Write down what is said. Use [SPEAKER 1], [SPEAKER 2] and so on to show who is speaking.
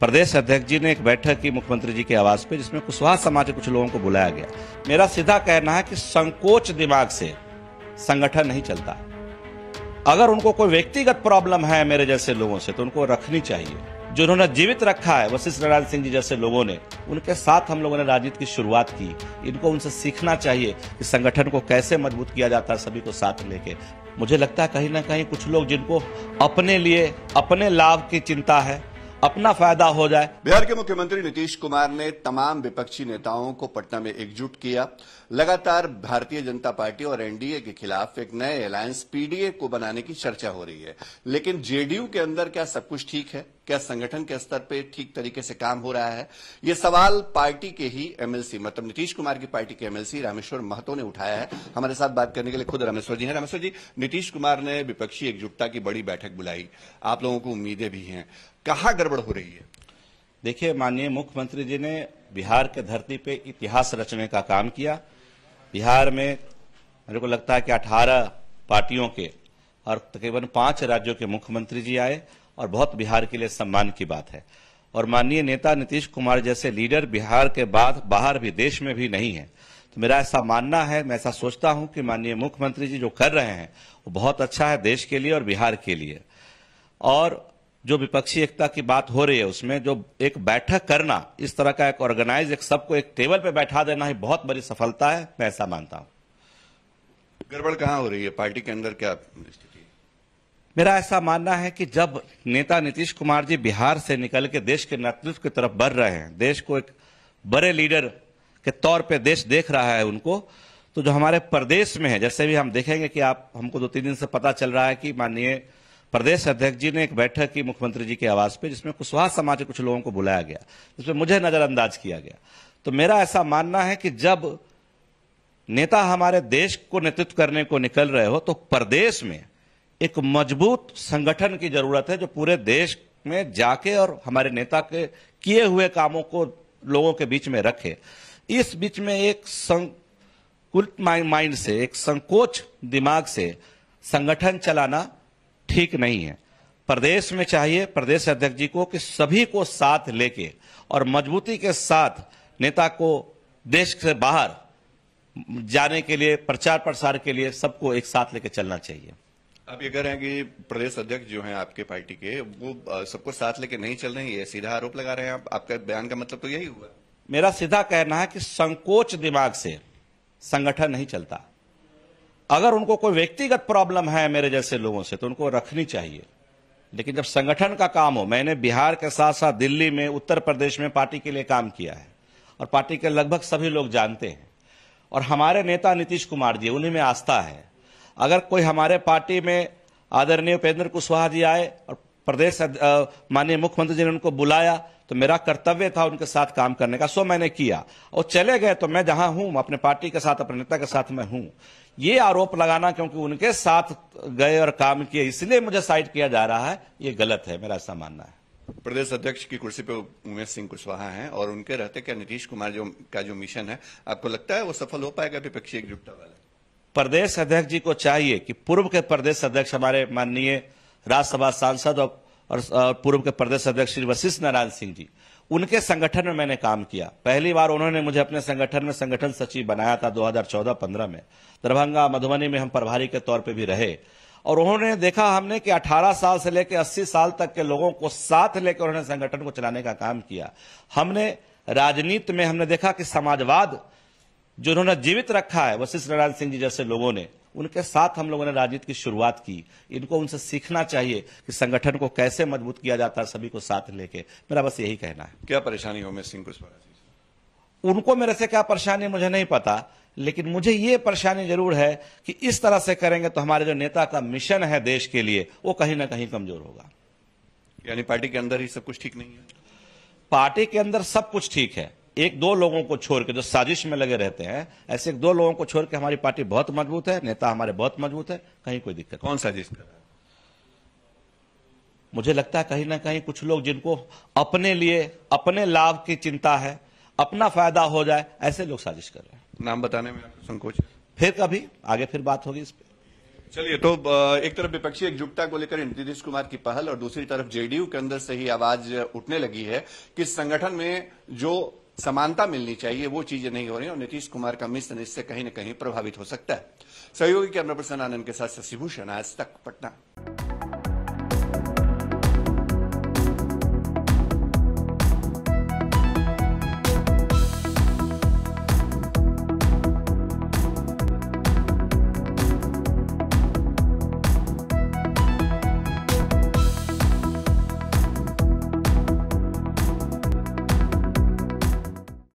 [SPEAKER 1] प्रदेश अध्यक्ष जी ने एक बैठक की मुख्यमंत्री जी के आवास पे जिसमें कुशवाहा समाज के कुछ लोगों को बुलाया गया मेरा सीधा कहना है कि संकोच दिमाग से संगठन नहीं चलता अगर उनको कोई व्यक्तिगत प्रॉब्लम है मेरे जैसे लोगों से तो उनको रखनी चाहिए जो उन्होंने जीवित रखा है वशिष्ठ नारायण सिंह जी जैसे लोगों ने उनके साथ हम लोगों ने राजनीति की शुरुआत की इनको उनसे सीखना चाहिए कि संगठन को कैसे मजबूत किया जाता है सभी को साथ लेके मुझे लगता है कहीं ना कहीं कुछ लोग जिनको अपने लिए अपने लाभ की चिंता है अपना फायदा हो जाए
[SPEAKER 2] बिहार के मुख्यमंत्री नीतीश कुमार ने तमाम विपक्षी नेताओं को पटना में एकजुट किया लगातार भारतीय जनता पार्टी और एनडीए के खिलाफ एक नए अलायंस पीडीए को बनाने की चर्चा हो रही है लेकिन जेडीयू के अंदर क्या सब कुछ ठीक है क्या संगठन के स्तर पर ठीक तरीके से काम हो रहा है यह सवाल पार्टी के ही एमएलसी मतलब नीतीश कुमार की पार्टी के एमएलसी रामेश्वर महतो ने उठाया है हमारे साथ बात करने के लिए खुद रामेश्वर जी हैं रामेश्वर जी नीतीश कुमार ने विपक्षी एकजुटता की बड़ी बैठक बुलाई आप लोगों को उम्मीदें भी हैं कहा गड़बड़ हो रही है
[SPEAKER 1] देखिए माननीय मुख्यमंत्री जी ने बिहार के धरती पे इतिहास रचने का काम किया बिहार में मेरे को लगता है कि 18 पार्टियों के और तकरीबन पांच राज्यों के मुख्यमंत्री जी आए और बहुत बिहार के लिए सम्मान की बात है और माननीय नेता नीतीश कुमार जैसे लीडर बिहार के बाद बाहर भी देश में भी नहीं है तो मेरा ऐसा मानना है मैं ऐसा सोचता हूं कि माननीय मुख्यमंत्री जी जो कर रहे हैं वो बहुत अच्छा है देश के लिए और बिहार के लिए और जो विपक्षी एकता की बात हो रही है उसमें जो एक बैठक करना इस तरह का एक ऑर्गेनाइज एक सबको एक टेबल पे बैठा देना ही बहुत बड़ी सफलता है मैं ऐसा मानता हूं
[SPEAKER 2] गड़बड़ कहां हो रही है पार्टी के अंदर क्या स्थिति
[SPEAKER 1] मेरा ऐसा मानना है कि जब नेता नीतीश कुमार जी बिहार से निकल के देश के नेतृत्व की तरफ बढ़ रहे हैं देश को एक बड़े लीडर के तौर पर देश देख रहा है उनको तो जो हमारे प्रदेश में है जैसे भी हम देखेंगे कि आप हमको दो तीन दिन से पता चल रहा है कि माननीय प्रदेश अध्यक्ष जी ने एक बैठक की मुख्यमंत्री जी के आवास पे जिसमें कुशवाहा समाज के कुछ लोगों को बुलाया गया जिसमें मुझे नज़रअंदाज किया गया तो मेरा ऐसा मानना है कि जब नेता हमारे देश को नेतृत्व करने को निकल रहे हो तो प्रदेश में एक मजबूत संगठन की जरूरत है जो पूरे देश में जाके और हमारे नेता के किए हुए कामों को लोगों के बीच में रखे इस बीच में एक संकुल माइंड से एक संकोच दिमाग से संगठन चलाना ठीक नहीं है प्रदेश में चाहिए प्रदेश अध्यक्ष जी को कि सभी को साथ लेके और मजबूती के साथ नेता को देश से बाहर जाने के लिए प्रचार प्रसार के लिए सबको एक साथ लेके चलना चाहिए
[SPEAKER 2] आप ये कह रहे हैं कि प्रदेश अध्यक्ष जो हैं आपके पार्टी के वो सबको साथ लेके नहीं चल रहे हैं ये सीधा आरोप लगा रहे हैं आप आपका बयान का मतलब तो यही हुआ
[SPEAKER 1] मेरा सीधा कहना है कि संकोच दिमाग से संगठन नहीं चलता अगर उनको कोई व्यक्तिगत प्रॉब्लम है मेरे जैसे लोगों से तो उनको रखनी चाहिए लेकिन जब संगठन का काम हो मैंने बिहार के साथ साथ दिल्ली में उत्तर प्रदेश में पार्टी के लिए काम किया है और पार्टी के लगभग सभी लोग जानते हैं और हमारे नेता नीतीश कुमार जी उन्हीं में आस्था है अगर कोई हमारे पार्टी में आदरणीय उपेंद्र कुशवाहा जी आए और प्रदेश माननीय मुख्यमंत्री जी ने उनको बुलाया तो मेरा कर्तव्य था उनके साथ काम करने का सो मैंने किया और चले गए तो मैं जहां हूं अपने पार्टी के साथ अपने नेता के साथ मैं हूं ये आरोप लगाना क्योंकि उनके साथ गए और
[SPEAKER 2] काम किए इसलिए मुझे साइड किया जा रहा है ये गलत है मेरा ऐसा मानना है प्रदेश अध्यक्ष की कुर्सी पर उमेश सिंह कुशवाहा हैं और उनके रहते क्या नीतीश कुमार जो का जो मिशन है आपको लगता है वो सफल हो पाएगा विपक्षी एकजुटता वाले प्रदेश अध्यक्ष जी को चाहिए कि पूर्व के प्रदेश अध्यक्ष
[SPEAKER 1] हमारे माननीय राज्यसभा सांसद और पूर्व के प्रदेश अध्यक्ष श्री वशिष्ठ नारायण सिंह जी उनके संगठन में मैंने काम किया पहली बार उन्होंने मुझे अपने संगठन में संगठन सचिव बनाया था 2014-15 में दरभंगा मधुबनी में हम प्रभारी के तौर पे भी रहे और उन्होंने देखा हमने कि 18 साल से लेकर 80 साल तक के लोगों को साथ लेकर उन्होंने संगठन को चलाने का काम किया हमने राजनीति में हमने देखा कि समाजवाद जो उन्होंने जीवित रखा है वशिष्ठ नारायण सिंह जी जैसे लोगों ने उनके साथ हम लोगों ने राजनीति की शुरुआत की इनको उनसे सीखना चाहिए कि संगठन को कैसे मजबूत किया जाता है सभी को साथ लेके मेरा बस यही
[SPEAKER 2] कहना है क्या परेशानी हो सिंह कुशवाहा
[SPEAKER 1] उनको मेरे से क्या परेशानी मुझे नहीं पता लेकिन मुझे ये परेशानी जरूर है कि इस तरह से करेंगे तो हमारे जो नेता का मिशन है देश के लिए वो कहीं ना कहीं कमजोर होगा
[SPEAKER 2] यानी पार्टी के अंदर ही सब कुछ ठीक नहीं है
[SPEAKER 1] पार्टी के अंदर सब कुछ ठीक है एक दो लोगों को छोड़ के जो साजिश में लगे रहते हैं ऐसे एक दो लोगों को छोड़ के हमारी पार्टी बहुत मजबूत है नेता हमारे बहुत मजबूत है कहीं कोई दिक्कत कौन साजिश कर मुझे लगता है कहीं ना कहीं कुछ लोग जिनको अपने लिए अपने लाभ की चिंता है अपना फायदा हो जाए ऐसे लोग साजिश कर रहे हैं नाम बताने में आपको संकोच फिर कभी आगे फिर बात होगी इस पर
[SPEAKER 2] चलिए तो एक तरफ विपक्षी एकजुटता को लेकर नीतीश कुमार की पहल और दूसरी तरफ जेडीयू के अंदर से ही आवाज उठने लगी है कि संगठन में जो समानता मिलनी चाहिए वो चीजें नहीं हो रही और नीतीश कुमार का मिशन इससे कहीं न कहीं प्रभावित हो सकता है सहयोगी कैमरा पर्सन आनंद के साथ शशिभूषण आज तक पटना